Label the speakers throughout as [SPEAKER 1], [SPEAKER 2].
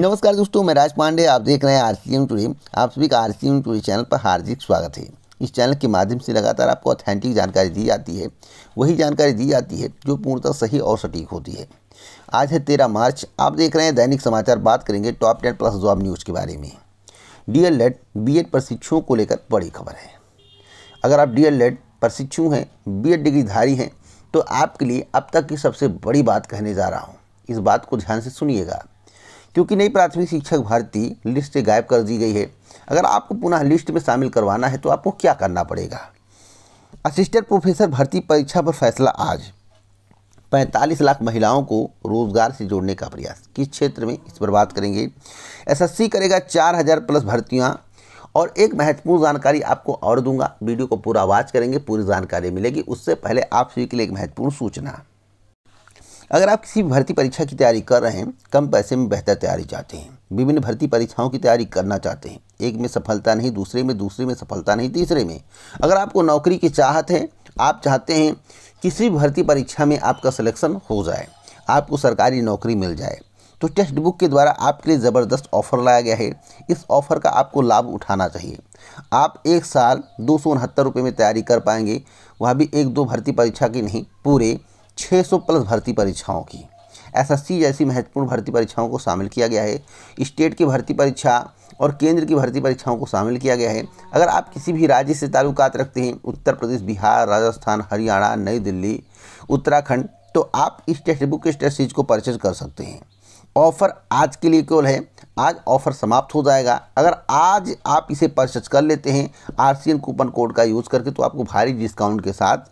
[SPEAKER 1] नमस्कार दोस्तों मैं राज पांडे आप देख रहे हैं आर सी एम टूडे आप सभी का R C M today channel पर हार्दिक स्वागत है इस चैनल के माध्यम से लगातार आपको ऑथेंटिक जानकारी दी जाती है वही जानकारी दी जाती है जो पूर्णतः सही और सटीक होती है आज है तेरह मार्च आप देख रहे हैं दैनिक समाचार बात करेंगे top ten plus job news के बारे में D El Ed B Ed प्रशिक्षुओं को लेकर बड़ी खबर है अगर आप डी एल एड प्रशिक्षु हैं बी एड डिग्रीधारी हैं तो आपके लिए अब तक की सबसे बड़ी बात कहने जा रहा हूँ इस बात को ध्यान से सुनिएगा क्योंकि नई प्राथमिक शिक्षक भर्ती लिस्ट से गायब कर दी गई है अगर आपको पुनः लिस्ट में शामिल करवाना है तो आपको क्या करना पड़ेगा असिस्टेंट प्रोफेसर भर्ती परीक्षा पर फैसला आज 45 लाख महिलाओं को रोजगार से जोड़ने का प्रयास किस क्षेत्र में इस पर बात करेंगे एसएससी करेगा 4000 प्लस भर्तियां और एक महत्वपूर्ण जानकारी आपको और दूंगा वीडियो को पूरा वाच करेंगे पूरी जानकारी मिलेगी उससे पहले आप सभी के लिए एक महत्वपूर्ण सूचना अगर आप किसी भर्ती परीक्षा की तैयारी कर रहे हैं कम पैसे में बेहतर तैयारी चाहते हैं विभिन्न भर्ती परीक्षाओं की तैयारी करना चाहते हैं एक में सफलता नहीं दूसरे में दूसरे में सफलता नहीं तीसरे में अगर आपको नौकरी की चाहत है आप चाहते हैं किसी भर्ती परीक्षा में आपका सिलेक्शन हो जाए आपको सरकारी नौकरी मिल जाए तो टेक्स्ट बुक के द्वारा आपके लिए ज़बरदस्त ऑफर लाया गया है इस ऑफ़र का आपको लाभ उठाना चाहिए आप एक साल दो सौ उनहत्तर रुपये में तैयारी कर पाएंगे वह भी एक दो भर्ती परीक्षा की नहीं पूरे 600 प्लस भर्ती परीक्षाओं की एसएससी जैसी महत्वपूर्ण भर्ती परीक्षाओं को शामिल किया गया है स्टेट की भर्ती परीक्षा और केंद्र की भर्ती परीक्षाओं को शामिल किया गया है अगर आप किसी भी राज्य से ताल्लुकात रखते हैं उत्तर प्रदेश बिहार राजस्थान हरियाणा नई दिल्ली उत्तराखंड तो आप इस टेक्स्ट बुक के टेस्ट सीरीज को परचेज कर सकते हैं ऑफ़र आज के लिए केवल है आज ऑफ़र समाप्त हो जाएगा अगर आज आप इसे परचेज कर लेते हैं आर कूपन कोड का यूज़ करके तो आपको भारी डिस्काउंट के साथ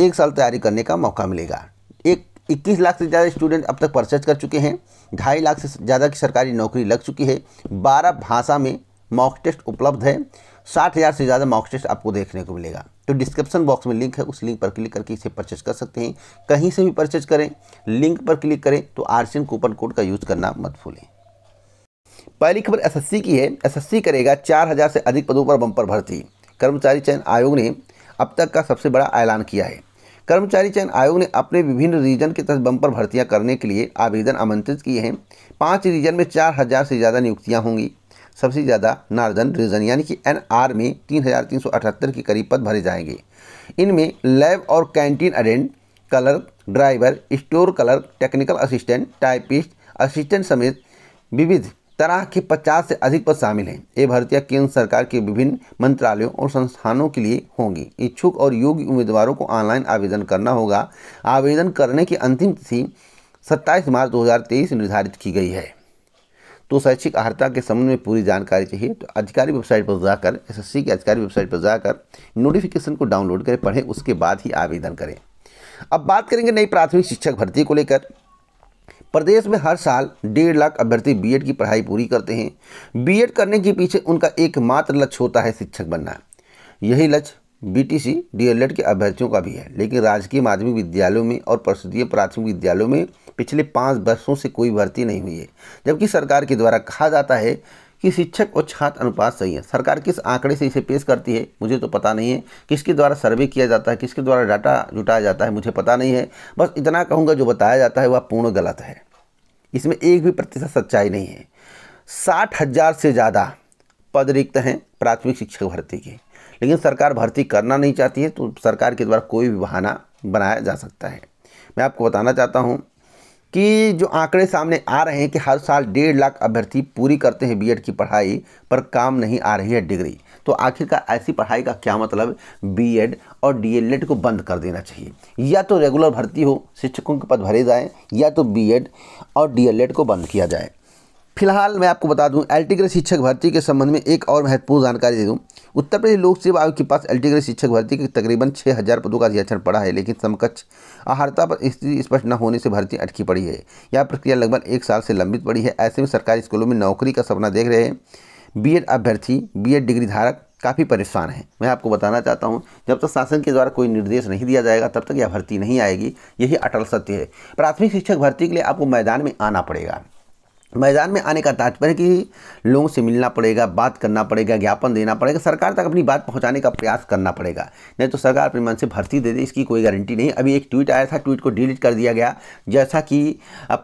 [SPEAKER 1] एक साल तैयारी करने का मौका मिलेगा एक इक्कीस लाख से ज़्यादा स्टूडेंट अब तक परचेज कर चुके हैं ढाई लाख से ज़्यादा की सरकारी नौकरी लग चुकी है बारह भाषा में मॉक टेस्ट उपलब्ध है साठ हज़ार से ज़्यादा मॉक टेस्ट आपको देखने को मिलेगा तो डिस्क्रिप्शन बॉक्स में लिंक है उस लिंक पर क्लिक करके इसे परचेज कर सकते हैं कहीं से भी परचेज करें लिंक पर क्लिक करें तो आर कूपन कोड का यूज़ करना मत भूलें पहली खबर एस की है एस करेगा चार से अधिक पदों पर बम्पर भर्ती कर्मचारी चयन आयोग ने अब तक का सबसे बड़ा ऐलान किया है कर्मचारी चयन आयोग ने अपने विभिन्न रीजन के तहत बम्पर भर्तियाँ करने के लिए आवेदन आमंत्रित किए हैं पाँच रीजन में चार हज़ार से ज़्यादा नियुक्तियाँ होंगी सबसे ज़्यादा नार्दर्न रीजन यानी कि एन आर में तीन हज़ार तीन सौ अठहत्तर के करीब पद भरे जाएंगे इनमें लैब और कैंटीन अटेंड कलर ड्राइवर स्टोर कलर टेक्निकल असिस्टेंट टाइपिस्ट असिस्टेंट समेत विविध तरह के 50 से अधिक पद शामिल हैं ये भर्तियां केंद्र सरकार के विभिन्न मंत्रालयों और संस्थानों के लिए होंगी इच्छुक और योग्य उम्मीदवारों को ऑनलाइन आवेदन करना होगा आवेदन करने की अंतिम तिथि सत्ताईस मार्च 2023 निर्धारित की गई है तो शैक्षिक आहता के संबंध में पूरी जानकारी चाहिए तो अधिकारी वेबसाइट पर जाकर एस की अधिकारी वेबसाइट पर जाकर नोटिफिकेशन को डाउनलोड करें पढ़ें उसके बाद ही आवेदन करें अब बात करेंगे नई प्राथमिक शिक्षक भर्ती को लेकर प्रदेश में हर साल डेढ़ लाख अभ्यर्थी बीएड की पढ़ाई पूरी करते हैं बीएड करने के पीछे उनका एकमात्र लक्ष्य होता है शिक्षक बनना यही लक्ष्य बीटीसी डीएलएड के अभ्यर्थियों का भी है लेकिन राजकीय माध्यमिक विद्यालयों में और प्रसिद्धीय प्राथमिक विद्यालयों में पिछले पाँच वर्षों से कोई भर्ती नहीं हुई है जबकि सरकार के द्वारा कहा जाता है कि शिक्षक और छात्र अनुपात सही है सरकार किस आंकड़े से इसे पेश करती है मुझे तो पता नहीं है किसके द्वारा सर्वे किया जाता है किसके द्वारा डाटा जुटाया जाता है मुझे पता नहीं है बस इतना कहूँगा जो बताया जाता है वह पूर्ण गलत है इसमें एक भी प्रतिशत सच्चाई नहीं है साठ हज़ार से ज़्यादा पद रिक्त हैं प्राथमिक शिक्षक भर्ती के लेकिन सरकार भर्ती करना नहीं चाहती है तो सरकार के द्वारा कोई भी बहाना बनाया जा सकता है मैं आपको बताना चाहता हूँ कि जो आंकड़े सामने आ रहे हैं कि हर साल डेढ़ लाख अभ्यर्थी पूरी करते हैं बीएड की पढ़ाई पर काम नहीं आ रही है डिग्री तो आखिरकार ऐसी पढ़ाई का क्या मतलब बीएड और डीएलएड को बंद कर देना चाहिए या तो रेगुलर भर्ती हो शिक्षकों के पद भरे जाएँ या तो बी और डी को बंद किया जाए फिलहाल मैं आपको बता दूं एल्टीग्रेड शिक्षक भर्ती के संबंध में एक और महत्वपूर्ण जानकारी दे दूं उत्तर प्रदेश लोक सेवा आयोग के पास एल्टीग्रेड शिक्षक भर्ती के तकरीबन छः हज़ार पदों का अध्यक्षण पड़ा है लेकिन समकक्ष आहारता पर स्थिति स्पष्ट न होने से भर्ती अटकी पड़ी है यह प्रक्रिया लगभग एक साल से लंबित पड़ी है ऐसे में सरकारी स्कूलों में नौकरी का सपना देख रहे हैं बी अभ्यर्थी बी डिग्री धारक काफ़ी परेशान हैं मैं आपको बताना चाहता हूं जब तक शासन के द्वारा कोई निर्देश नहीं दिया जाएगा तब तक यह भर्ती नहीं आएगी यही अटल सत्य है प्राथमिक शिक्षक भर्ती के लिए आपको मैदान में आना पड़ेगा मैदान में आने का तात्पर्य कि लोगों से मिलना पड़ेगा बात करना पड़ेगा ज्ञापन देना पड़ेगा सरकार तक अपनी बात पहुंचाने का प्रयास करना पड़ेगा नहीं तो सरकार अपने मन से भर्ती दे दे इसकी कोई गारंटी नहीं अभी एक ट्वीट आया था ट्वीट को डिलीट कर दिया गया जैसा कि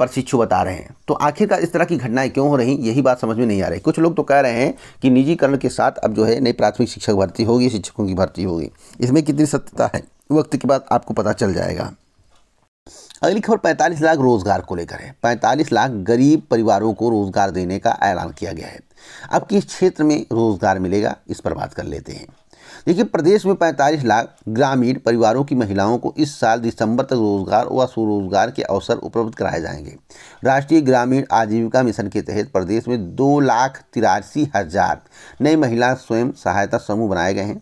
[SPEAKER 1] प्रशिक्षु बता रहे हैं तो आखिरकार इस तरह की घटनाएँ क्यों हो रही यही बात समझ में नहीं आ रही कुछ लोग तो कह रहे हैं कि निजीकरण के साथ अब जो है नई प्राथमिक शिक्षक भर्ती होगी शिक्षकों की भर्ती होगी इसमें कितनी सत्यता है वक्त के बाद आपको पता चल जाएगा अगली खबर 45 लाख रोजगार को लेकर है 45 लाख गरीब परिवारों को रोजगार देने का ऐलान किया गया है अब किस क्षेत्र में रोजगार मिलेगा इस पर बात कर लेते हैं देखिए प्रदेश में 45 लाख ग्रामीण परिवारों की महिलाओं को इस साल दिसंबर तक रोजगार व स्वरोजगार के अवसर उपलब्ध कराए जाएंगे राष्ट्रीय ग्रामीण आजीविका मिशन के तहत प्रदेश में दो लाख तिरासी हज़ार नई महिला स्वयं सहायता समूह बनाए गए हैं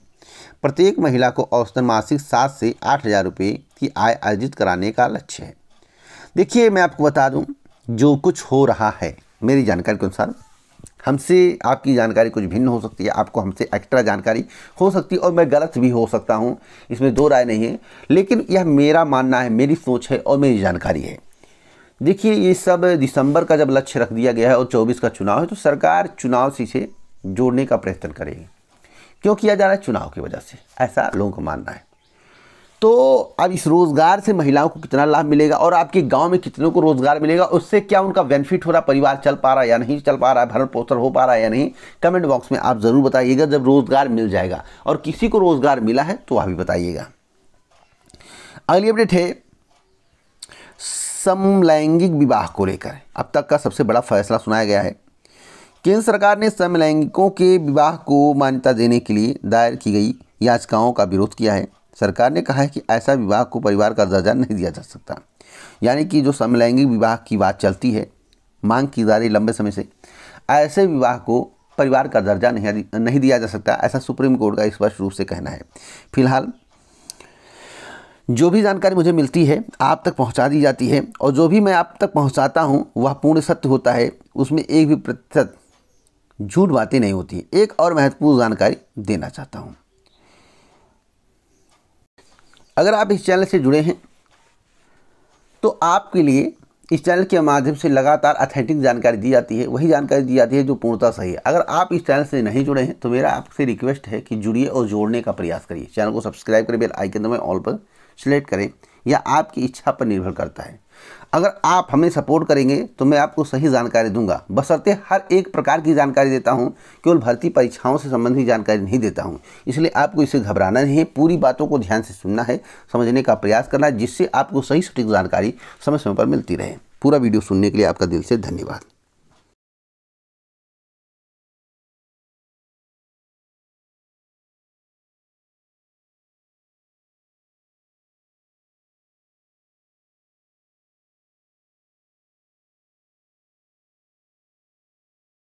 [SPEAKER 1] प्रत्येक महिला को औसतन मासिक सात से आठ हज़ार रुपये की आय अर्जित कराने का लक्ष्य है देखिए मैं आपको बता दूं जो कुछ हो रहा है मेरी जानकारी के अनुसार हमसे आपकी जानकारी कुछ भिन्न हो सकती है आपको हमसे एक्स्ट्रा जानकारी हो सकती है और मैं गलत भी हो सकता हूँ इसमें दो राय नहीं है लेकिन यह मेरा मानना है मेरी सोच है और मेरी जानकारी है देखिए ये सब दिसंबर का जब लक्ष्य रख दिया गया है और 24 का चुनाव है तो सरकार चुनाव से इसे जोड़ने का प्रयत्न करेगी क्यों किया जा रहा है चुनाव की वजह से ऐसा लोगों का मानना है तो अब इस रोज़गार से महिलाओं को कितना लाभ मिलेगा और आपके गांव में कितनों को रोज़गार मिलेगा उससे क्या उनका बेनिफिट हो रहा परिवार चल पा रहा है या नहीं चल पा रहा है भरण पोषण हो पा रहा है या नहीं कमेंट बॉक्स में आप ज़रूर बताइएगा जब रोज़गार मिल जाएगा और किसी को रोज़गार मिला है तो आप ही बताइएगा अगली अपडेट है समलैंगिक विवाह को लेकर अब तक का सबसे बड़ा फैसला सुनाया गया है केंद्र सरकार ने समलैंगिकों के विवाह को मान्यता देने के लिए दायर की गई याचिकाओं का विरोध किया है सरकार ने कहा है कि ऐसा विवाह को परिवार का दर्जा नहीं दिया जा सकता यानी कि जो समलैंगिक विवाह की बात चलती है मांग की जा रही लंबे समय से ऐसे विवाह को परिवार का दर्जा नहीं नहीं दिया जा सकता ऐसा सुप्रीम कोर्ट का स्पष्ट रूप से कहना है फिलहाल जो भी जानकारी मुझे मिलती है आप तक पहुंचा दी जाती है और जो भी मैं आप तक पहुंचाता हूं वह पूर्ण सत्य होता है उसमें एक भी प्रतिशत झूठ बातें नहीं होती एक और महत्वपूर्ण जानकारी देना चाहता हूँ अगर आप इस चैनल से जुड़े हैं तो आपके लिए इस चैनल के माध्यम से लगातार अथेंटिक जानकारी दी जाती है वही जानकारी दी जाती है जो पूर्णता सही है अगर आप इस चैनल से नहीं जुड़े हैं तो मेरा आपसे रिक्वेस्ट है कि जुड़िए और जोड़ने का प्रयास करिए चैनल को सब्सक्राइब करें बेल आइकन दबाएं ऑल पर सिलेक्ट करें या आपकी इच्छा पर निर्भर करता है अगर आप हमें सपोर्ट करेंगे तो मैं आपको सही जानकारी दूंगा बसरते हर एक प्रकार की जानकारी देता हूं केवल भर्ती परीक्षाओं से संबंधित जानकारी नहीं देता हूं इसलिए आपको इसे घबराना नहीं है पूरी बातों को ध्यान से सुनना है समझने का प्रयास करना है जिससे आपको सही सटीक जानकारी समय समय पर मिलती रहे पूरा वीडियो सुनने के लिए आपका दिल से धन्यवाद